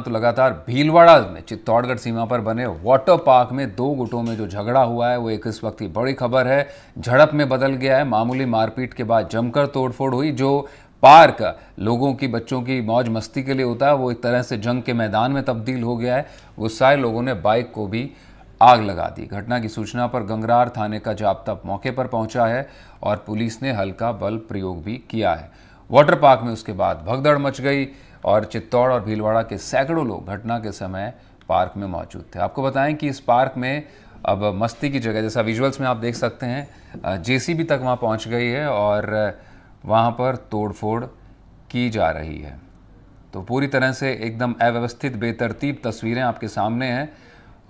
तो लगातार भीलवाड़ा में चित्तौड़गढ़ सीमा पर बने वाटर पार्क में दो गुटों में जो झगड़ा हुआ है वो एक इस वक्त की बड़ी खबर है झड़प में बदल गया है मामूली मारपीट के बाद जमकर तोड़फोड़ हुई जो पार्क लोगों की बच्चों की मौज मस्ती के लिए होता है वो एक तरह से जंग के मैदान में तब्दील हो गया है गुस्साए लोगों ने बाइक को भी आग लगा दी घटना की सूचना पर गंगरार थाने का जाप्ता मौके पर पहुंचा है और पुलिस ने हल्का बल प्रयोग भी किया है वाटर पार्क में उसके बाद भगदड़ मच गई और चित्तौड़ और भीलवाड़ा के सैकड़ों लोग घटना के समय पार्क में मौजूद थे आपको बताएं कि इस पार्क में अब मस्ती की जगह जैसा विजुअल्स में आप देख सकते हैं जे तक वहाँ पहुँच गई है और वहाँ पर तोड़फोड़ की जा रही है तो पूरी तरह से एकदम अव्यवस्थित बेतरतीब तस्वीरें आपके सामने हैं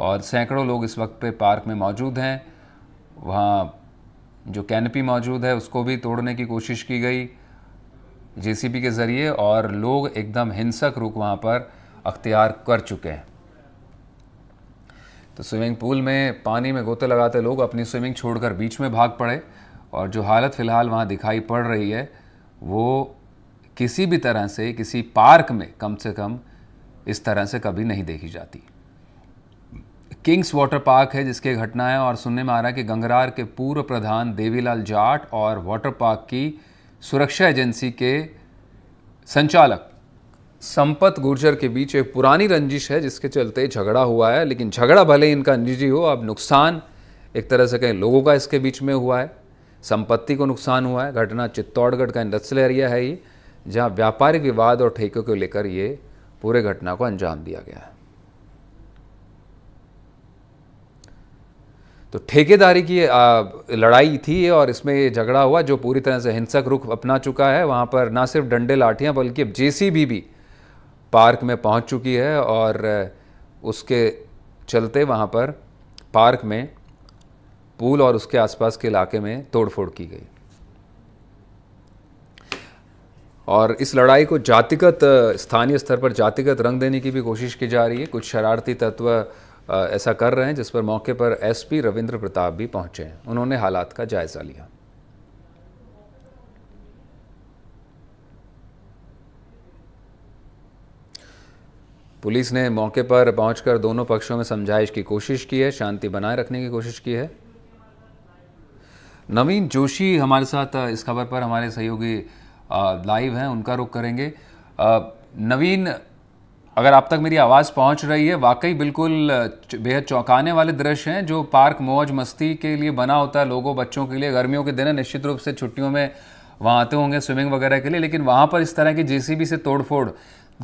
और सैकड़ों लोग इस वक्त पे पार्क में मौजूद हैं वहाँ जो कैनपी मौजूद है उसको भी तोड़ने की कोशिश की गई जेसीबी के ज़रिए और लोग एकदम हिंसक रुख वहाँ पर अख्तियार कर चुके हैं तो स्विमिंग पूल में पानी में गोते लगाते लोग अपनी स्विमिंग छोड़कर बीच में भाग पड़े और जो हालत फ़िलहाल वहाँ दिखाई पड़ रही है वो किसी भी तरह से किसी पार्क में कम से कम इस तरह से कभी नहीं देखी जाती किंग्स वाटर पार्क है जिसकी घटना है और सुनने में आ रहा है कि गंगरार के पूर्व प्रधान देवीलाल जाट और वाटर पार्क की सुरक्षा एजेंसी के संचालक संपत गुर्जर के बीच एक पुरानी रंजिश है जिसके चलते झगड़ा हुआ है लेकिन झगड़ा भले इनका निजी हो अब नुकसान एक तरह से कहें लोगों का इसके बीच में हुआ है संपत्ति को नुकसान हुआ है घटना चित्तौड़गढ़ का इंडस्ट्रियल एरिया है ये जहाँ व्यापारिक विवाद और ठेकों को लेकर ये पूरे घटना को अंजाम दिया गया है तो ठेकेदारी की लड़ाई थी और इसमें ये झगड़ा हुआ जो पूरी तरह से हिंसक रुख अपना चुका है वहाँ पर ना सिर्फ डंडे लाठियाँ बल्कि अब जेसीबी भी पार्क में पहुँच चुकी है और उसके चलते वहाँ पर पार्क में पूल और उसके आसपास के इलाके में तोड़फोड़ की गई और इस लड़ाई को जातिगत स्थानीय स्तर पर जातिगत रंग देने की भी कोशिश की जा रही है कुछ शरारती तत्व ऐसा कर रहे हैं जिस पर मौके पर एसपी रविंद्र प्रताप भी पहुंचे उन्होंने हालात का जायज़ा लिया पुलिस ने मौके पर पहुंचकर दोनों पक्षों में समझाइश की कोशिश की है शांति बनाए रखने की कोशिश की है नवीन जोशी हमारे साथ इस खबर पर हमारे सहयोगी लाइव हैं उनका रुख करेंगे नवीन अगर आप तक मेरी आवाज़ पहुंच रही है वाकई बिल्कुल बेहद चौंकाने वाले दृश्य हैं जो पार्क मौज मस्ती के लिए बना होता है लोगों बच्चों के लिए गर्मियों के दिन है निश्चित रूप से छुट्टियों में वहाँ आते होंगे स्विमिंग वगैरह के लिए लेकिन वहाँ पर इस तरह की जेसीबी से तोड़फोड़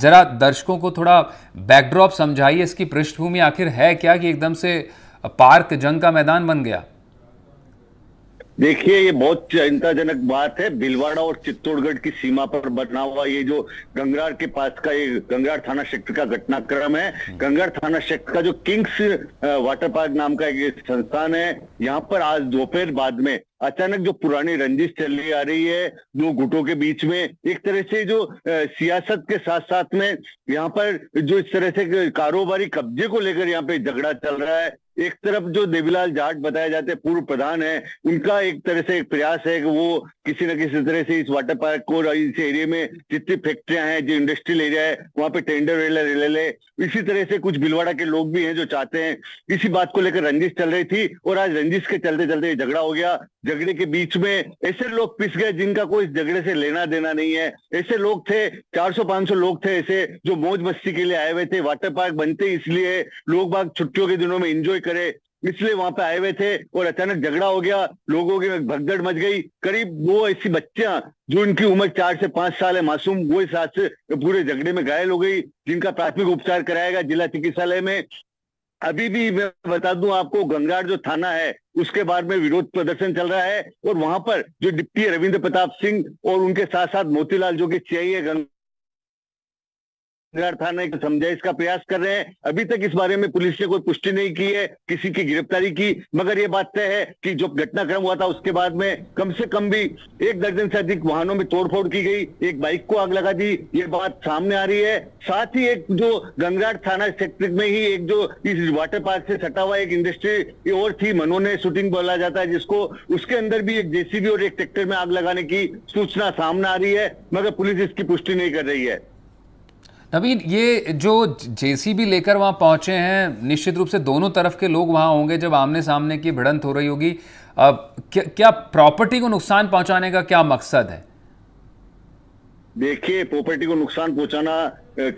ज़रा दर्शकों को थोड़ा बैकड्रॉप समझाइए इसकी पृष्ठभूमि आखिर है क्या कि एकदम से पार्क जंग का मैदान बन गया देखिए ये बहुत चिंताजनक बात है भिलवाड़ा और चित्तौड़गढ़ की सीमा पर बना हुआ ये जो गंगरार के पास का ये गंगरार थाना क्षेत्र का घटनाक्रम है हम्म। गंगरार थाना क्षेत्र का जो किंग्स वाटर पार्क नाम का एक संस्थान है यहाँ पर आज दोपहर बाद में अचानक जो पुरानी रंजिश चली आ रही है दो गुटों के बीच में एक तरह से जो सियासत के साथ साथ में यहाँ पर जो इस तरह से कारोबारी कब्जे को लेकर यहाँ पे झगड़ा चल रहा है एक तरफ जो देवीलाल जाट बताया जाते हैं पूर्व प्रधान है उनका एक तरह से एक प्रयास है कि वो किसी न किसी तरह से इस वाटर पार्क को इस एरिया में जितनी फैक्ट्रियां हैं जो इंडस्ट्रियल एरिया है वहां पे टेंडर वेलर ले ले इसी तरह से कुछ भिलवाड़ा के लोग भी हैं जो चाहते हैं इसी बात को लेकर रंजिश चल रही थी और आज रंजिश के चलते चलते झगड़ा हो गया झगड़े के बीच में ऐसे लोग पिस गए जिनका कोई इस झगड़े से लेना देना नहीं है ऐसे लोग थे 400-500 लोग थे ऐसे जो मौज मस्ती के लिए आए हुए थे वाटर पार्क बनते इसलिए लोग बाग छुट्टियों के दिनों में इंजॉय करे इसलिए वहां पे आए हुए थे और अचानक झगड़ा हो गया लोगों की भगदड़ मच गई करीब वो ऐसी बच्चियां जो इनकी उम्र चार से पांच साल है मासूम वो इस हाथ से पूरे झगड़े में घायल हो गई जिनका प्राथमिक उपचार कराया गया जिला चिकित्सालय में अभी भी मैं बता दूं आपको गंगार जो थाना है उसके बाद में विरोध प्रदर्शन चल रहा है और वहां पर जो डिप्टी रविंद्र प्रताप सिंह और उनके साथ साथ मोतीलाल जो कि चाहिए गंगा थाना एक समझा का प्रयास कर रहे हैं अभी तक इस बारे में पुलिस ने कोई पुष्टि नहीं की है किसी की गिरफ्तारी की मगर ये बात तय है कि जो घटनाक्रम हुआ था उसके बाद में कम से कम भी एक दर्जन से अधिक वाहनों में तोड़फोड़ की गई एक बाइक को आग लगा दी ये बात सामने आ रही है साथ ही एक जो गंगराट थाना सेक्टर में ही एक जो इस वाटर पार्क से सटा हुआ एक इंडस्ट्री और थी मनोने शूटिंग बोला जाता है जिसको उसके अंदर भी एक जेसीबी और एक ट्रैक्टर में आग लगाने की सूचना सामने आ रही है मगर पुलिस इसकी पुष्टि नहीं कर रही है नवीन ये जो जेसीबी लेकर वहाँ पहुँचे हैं निश्चित रूप से दोनों तरफ के लोग वहाँ होंगे जब आमने सामने की भिड़ंत हो रही होगी अब क्या, क्या प्रॉपर्टी को नुकसान पहुँचाने का क्या मकसद है देखिए प्रॉपर्टी को नुकसान पहुंचाना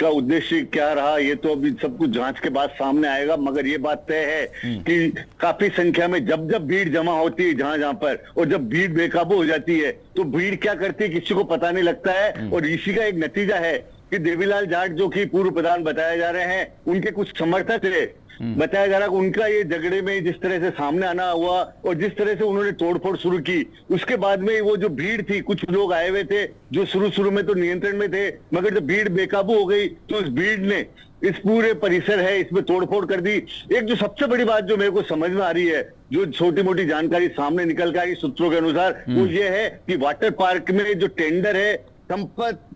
का उद्देश्य क्या रहा ये तो अभी सब कुछ जांच के बाद सामने आएगा मगर ये बात तय है हम्म। कि काफी संख्या में जब जब भीड़ जमा होती है जहां जहां पर और जब भीड़ बेकाबू हो जाती है तो भीड़ क्या करती है किसी को पता नहीं लगता है हम्म। और इसी का एक नतीजा है कि देवीलाल जाट जो कि पूर्व प्रधान बताए जा रहे हैं उनके कुछ समर्थक थे हम्म। बताया जा रहा उनका ये झगड़े में जिस तरह से सामने आना हुआ और जिस तरह से उन्होंने तोड़फोड़ शुरू की उसके बाद में वो जो भीड़ थी कुछ लोग आए हुए थे जो शुरू शुरू में तो नियंत्रण में थे मगर जब भीड़ बेकाबू हो गई तो उस भीड़ ने इस पूरे परिसर है इसमें तोड़फोड़ कर दी एक जो सबसे बड़ी बात जो मेरे को समझ में आ रही है जो छोटी मोटी जानकारी सामने निकल कर आई सूत्रों के अनुसार हम्म। वो ये है कि वाटर पार्क में जो टेंडर है संपत्त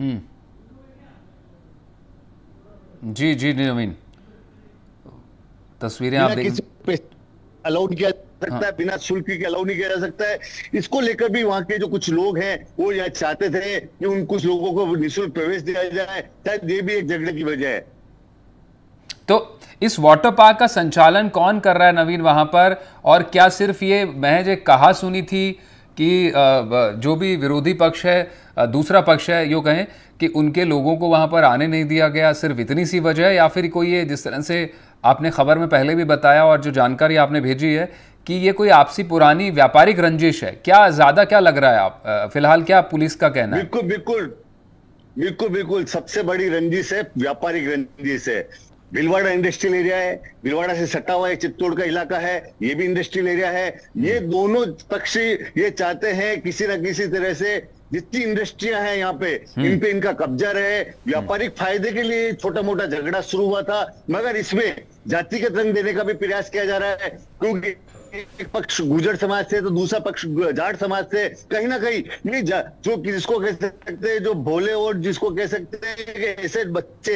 हम्म। जी जी नवीन तस्वीरें आप देख नहीं किया सकता हाँ। है बिना शुल्क के अलाउ नहीं किया जा सकता है इसको लेकर भी वहाँ के जो कुछ लोग हैं वो यह चाहते थे कि उन कुछ लोगों को निःशुल्क प्रवेश दिया जाए शायद ये भी एक झगड़े की वजह है तो इस वाटर पार्क का संचालन कौन कर रहा है नवीन वहां पर और क्या सिर्फ ये महज एक कहा सुनी थी कि जो भी विरोधी पक्ष है दूसरा पक्ष है यो कहें कि उनके लोगों को वहां पर आने नहीं दिया गया सिर्फ इतनी सी वजह या फिर कोई ये जिस तरह से आपने खबर में पहले भी बताया और जो जानकारी आपने भेजी है कि ये कोई आपसी पुरानी व्यापारिक रंजिश है क्या ज़्यादा क्या लग रहा है आप फिलहाल क्या पुलिस का कहना है बिल्कुल बिल्कुल बिल्कुल बिल्कुल सबसे बड़ी रंजिश है व्यापारिक रंजिश है भिलवाड़ा इंडस्ट्रियल एरिया है भिलवाड़ा से सटा हुआ है चित्तौड़ का इलाका है ये भी इंडस्ट्रियल एरिया है ये हम्म। दोनों पक्ष ये चाहते हैं किसी ना किसी तरह से जितनी इंडस्ट्रिया है यहाँ पे हम्म। इन पे इनका कब्जा रहे हम्म। व्यापारिक फायदे के लिए छोटा मोटा झगड़ा शुरू हुआ था मगर इसमें जातिगत रंग देने का भी प्रयास किया जा रहा है क्योंकि एक पक्ष गुजर समाज से तो दूसरा पक्ष जाट समाज से कहीं ना कहीं ये जो जिसको कह सकते हैं जो भोले और जिसको कह सकते हैं ऐसे बच्चे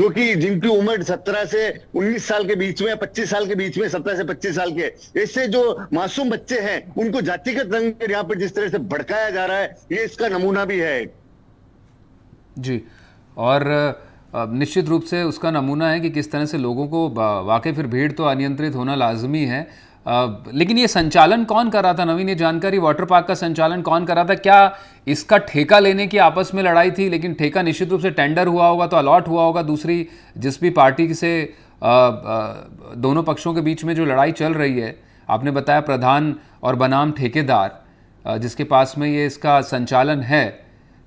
जो कि जिनकी उम्र सत्रह से उन्नीस साल के बीच में पच्चीस साल के बीच में सत्रह से पच्चीस साल के ऐसे जो मासूम बच्चे हैं उनको जातिगत रंग यहाँ पर जिस तरह से भड़काया जा रहा है ये इसका नमूना भी है जी और निश्चित रूप से उसका नमूना है कि किस तरह से लोगों को वाकई फिर भीड़ तो अनियंत्रित होना लाजमी है लेकिन ये संचालन कौन कर रहा था नवीन ये जानकारी वाटर पार्क का संचालन कौन कर रहा था क्या इसका ठेका लेने की आपस में लड़ाई थी लेकिन ठेका निश्चित रूप से टेंडर हुआ होगा तो अलॉट हुआ होगा दूसरी जिस भी पार्टी से आ, आ, दोनों पक्षों के बीच में जो लड़ाई चल रही है आपने बताया प्रधान और बनाम ठेकेदार जिसके पास में ये इसका संचालन है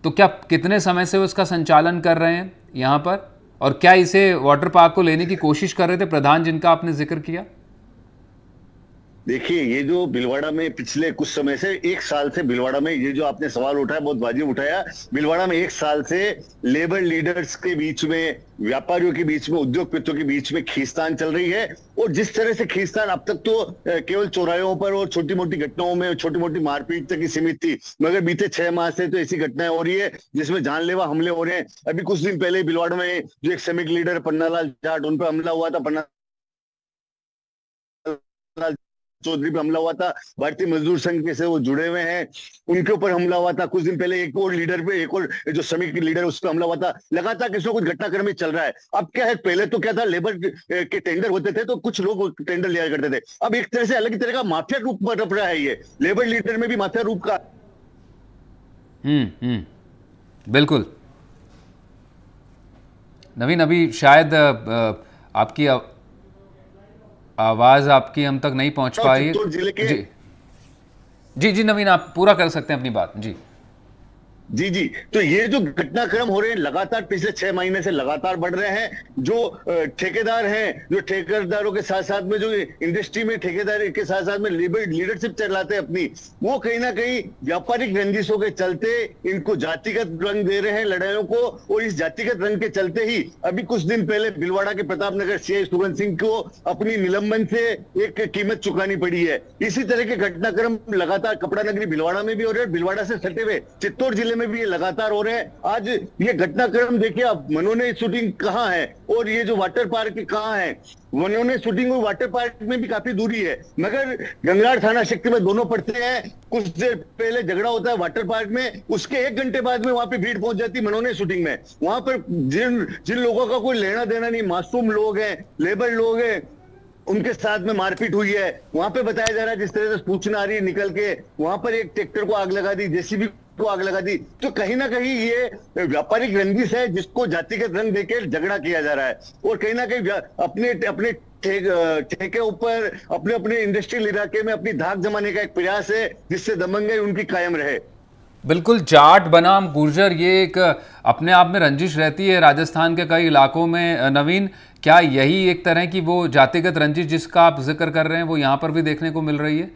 तो क्या कितने समय से वो इसका संचालन कर रहे हैं यहाँ पर और क्या इसे वाटर पार्क को लेने की कोशिश कर रहे थे प्रधान जिनका आपने जिक्र किया देखिए ये जो बिलवाड़ा में पिछले कुछ समय से एक साल से भिलवाड़ा में ये जो आपने सवाल उठाया बहुत वाजिब उठाया बिलवाड़ा में एक साल से लेबर लीडर्स के बीच में व्यापारियों के बीच में उद्योगपतियों के बीच में खींचतान चल रही है और जिस तरह से खींचतान अब तक तो केवल चौराहों पर और छोटी मोटी घटनाओं में छोटी मोटी मारपीट तक ही सीमित थी मगर बीते छह माह से तो ऐसी घटनाएं हो रही है जिसमें जानलेवा हमले हो रहे हैं अभी कुछ दिन पहले बिलवाड़ा में जो एक श्रमिक लीडर पन्नालाल जाट उन पर हमला हुआ था पन्ना चौधरी पे हमला हुआ था भारतीय मजदूर संघ के से वो जुड़े हुए हैं उनके ऊपर हमला हुआ था कुछ दिन पहले एक और लीडर पे एक और जो श्रमिक लीडर उस पर हमला हुआ था लगातार किसी कुछ घटनाक्रम चल रहा है अब क्या है पहले तो क्या था लेबर के टेंडर होते थे तो कुछ लोग टेंडर लिया करते थे अब एक तरह से अलग तरह का माफिया रूप बन रहा है ये लेबर लीडर में भी माफिया रूप का हम्म, हम्म। बिल्कुल नवीन अभी शायद आपकी आवाज आपकी हम तक नहीं पहुंच पा रही है जी जी जी नवीन आप पूरा कर सकते हैं अपनी बात जी जी जी तो ये जो घटनाक्रम हो रहे हैं लगातार पिछले छह महीने से लगातार बढ़ रहे हैं जो ठेकेदार हैं जो ठेकेदारों के साथ साथ में जो इंडस्ट्री में ठेकेदार के साथ साथ में लीडरशिप चलाते हैं अपनी वो कहीं ना कहीं व्यापारिक रंजिशों के चलते इनको जातिगत रंग दे रहे हैं लड़ाइयों को और इस जातिगत रंग के चलते ही अभी कुछ दिन पहले भिलवाड़ा के प्रताप नगर सीआई सुगन सिंह को अपनी निलंबन से एक कीमत चुकानी पड़ी है इसी तरह के घटनाक्रम लगातार कपड़ा नगरी भिलवाड़ा में भी हो रहे हैं भिलवाड़ा से सटे हुए चित्तौड़ जिले में में भी ये लगातार हो रहे हैं आज ये घटनाक्रम देखिए आप मनोने शूटिंग कहाँ है और ये जो वाटर पार्क कहाँ है मनोने शूटिंग और वाटर पार्क में भी काफी दूरी है मगर गंगार थाना क्षेत्र में दोनों पड़ते हैं कुछ देर पहले झगड़ा होता है वाटर पार्क में उसके एक घंटे बाद में वहां पे भीड़ पहुंच जाती है मनोने शूटिंग में वहां पर जिन जिन लोगों का कोई लेना देना नहीं मासूम लोग हैं लेबर लोग हैं उनके साथ में मारपीट हुई है वहां पे बताया जा रहा है जिस तरह से सूचना आ रही है निकल के वहां पर एक ट्रैक्टर को आग लगा दी जेसीबी को आग लगा दी तो कहीं ना कहीं ये व्यापारिक रंजिश है जिसको जातिगत रंग देकर झगड़ा किया जा रहा है और कहीं ना कहीं अपने अपने ठेके ऊपर अपने अपने इंडस्ट्री इलाके में अपनी धाक जमाने का एक प्रयास है जिससे दमंगे उनकी कायम रहे बिल्कुल जाट बनाम गुर्जर ये एक अपने आप में रंजिश रहती है राजस्थान के कई इलाकों में नवीन क्या यही एक तरह की वो जातिगत रंजिश जिसका आप जिक्र कर रहे हैं वो यहाँ पर भी देखने को मिल रही है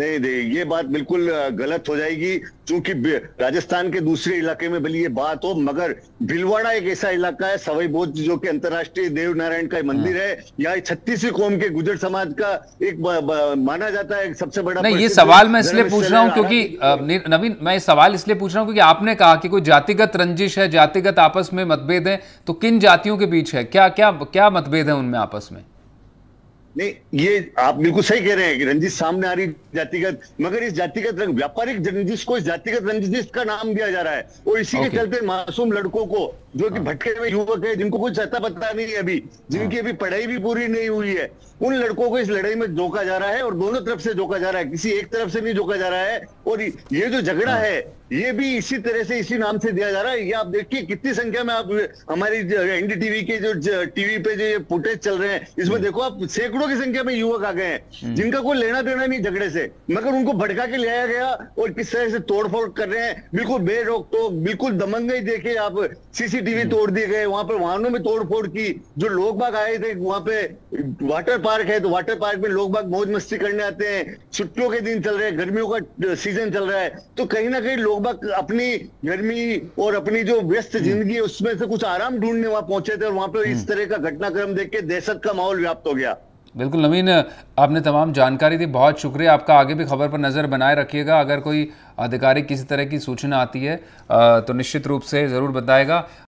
नहीं नहीं ये बात बिल्कुल गलत हो जाएगी क्योंकि राजस्थान के दूसरे इलाके में भले ये बात हो मगर भिलवाड़ा एक ऐसा इलाका है सवाई बोध जो कि अंतर्राष्ट्रीय देव नारायण का मंदिर हाँ। है यहाँ छत्तीसवीं कौम के गुजर समाज का एक ब, ब, माना जाता है सबसे बड़ा नहीं ये सवाल मैं इसलिए पूछ रहा हूँ क्योंकि नवीन मैं सवाल इसलिए पूछ रहा हूँ क्योंकि आपने कहा कि कोई जातिगत रंजिश है जातिगत आपस में मतभेद है तो किन जातियों के बीच है क्या क्या क्या मतभेद है उनमें आपस में नहीं ये आप बिल्कुल सही कह रहे हैं कि रंजिश सामने आ रही जातिगत मगर इस जातिगत रंग व्यापारिक रंजिश को इस जातिगत रंजिश का नाम दिया जा रहा है और इसी okay. के चलते मासूम लड़कों को जो कि हाँ। भटके हुए युवक है जिनको कुछ सता पता नहीं है अभी जिनकी हाँ। अभी पढ़ाई भी पूरी नहीं हुई है उन लड़कों को इस लड़ाई में जोका जा रहा है और दोनों तरफ से जोका जा रहा है किसी एक तरफ से नहीं जोका जा रहा है और ये जो झगड़ा हाँ। है ये भी इसी तरह से इसी नाम से दिया जा रहा है ये आप देखिए कितनी संख्या में आप हमारी एनडीटीवी के जो टीवी पे जो ये फुटेज चल रहे हैं इसमें हम्म। देखो आप सैकड़ों की संख्या में युवक आ गए हैं हम्म। जिनका कोई लेना देना नहीं झगड़े से मगर उनको भड़का के लाया गया और किस तरह से तोड़फोड़ कर रहे हैं बिल्कुल बेरोक टोक तो, बिल्कुल ही देखे आप सीसी सीसीटीवी हम्म। तोड़ दिए गए वहां पर वाहनों में तोड़ फोड़ की जो लोग बाग आए थे वहां पे वाटर पार्क है तो वाटर पार्क में लोग बाग मौज मस्ती करने आते हैं छुट्टियों के दिन चल रहे हैं गर्मियों का सीजन चल रहा है तो कहीं ना कहीं लोग बाग अपनी गर्मी और अपनी जो व्यस्त हम्म। जिंदगी है उसमें से कुछ आराम ढूंढने वहां पहुंचे थे और वहां पर इस हम्म। तरह का घटनाक्रम देख के दहशत का माहौल व्याप्त हो गया बिल्कुल नवीन आपने तमाम जानकारी दी बहुत शुक्रिया आपका आगे भी खबर पर नज़र बनाए रखिएगा अगर कोई अधिकारी किसी तरह की सूचना आती है तो निश्चित रूप से ज़रूर बताएगा